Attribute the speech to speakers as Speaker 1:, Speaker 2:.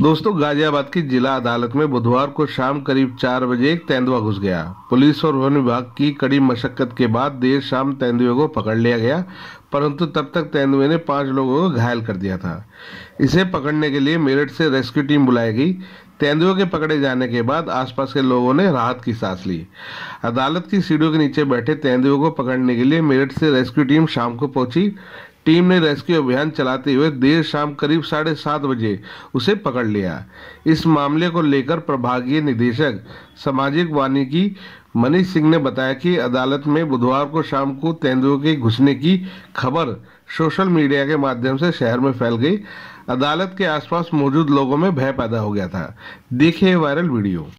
Speaker 1: दोस्तों गाजियाबाद की जिला अदालत में बुधवार को शाम करीब चार बजे एक तेंदुआ घुस गया पुलिस और वन विभाग की कड़ी मशक्कत के बाद देर शाम तेंदुए को पकड़ लिया गया परंतु तब तक तेंदुए ने पांच लोगों को घायल कर दिया था इसे पकड़ने के लिए मेरठ से रेस्क्यू टीम बुलाई गई तेंदुए के पकड़े जाने के बाद आसपास के लोगों ने राहत की सांस ली अदालत की सीढ़ियों के नीचे बैठे तेंदुए को पकड़ने के लिए मेरठ से रेस्क्यू टीम शाम को पहुंची टीम ने रेस्क्यू अभियान चलाते हुए देर शाम करीब साढ़े सात बजे उसे पकड़ लिया इस मामले को लेकर प्रभागीय निदेशक सामाजिक वानिकी मनीष सिंह ने बताया कि अदालत में बुधवार को शाम को तेंदुए के घुसने की खबर सोशल मीडिया के माध्यम से शहर में फैल गई अदालत के आसपास मौजूद लोगों में भय पैदा हो गया था देखिए वायरल वीडियो